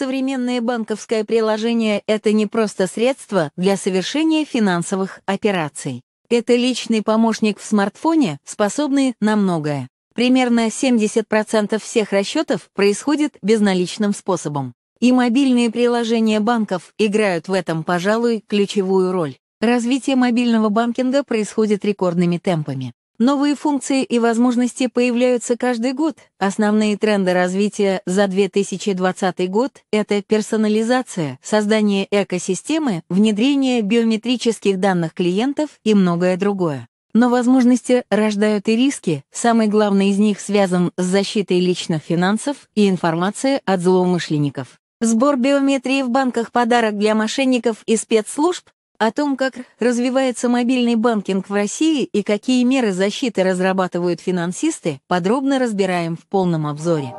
современное банковское приложение — это не просто средство для совершения финансовых операций. Это личный помощник в смартфоне, способный на многое. Примерно 70% всех расчетов происходит безналичным способом. И мобильные приложения банков играют в этом, пожалуй, ключевую роль. Развитие мобильного банкинга происходит рекордными темпами. Новые функции и возможности появляются каждый год. Основные тренды развития за 2020 год — это персонализация, создание экосистемы, внедрение биометрических данных клиентов и многое другое. Но возможности рождают и риски, самый главный из них связан с защитой личных финансов и информации от злоумышленников. Сбор биометрии в банках подарок для мошенников и спецслужб о том, как развивается мобильный банкинг в России и какие меры защиты разрабатывают финансисты, подробно разбираем в полном обзоре.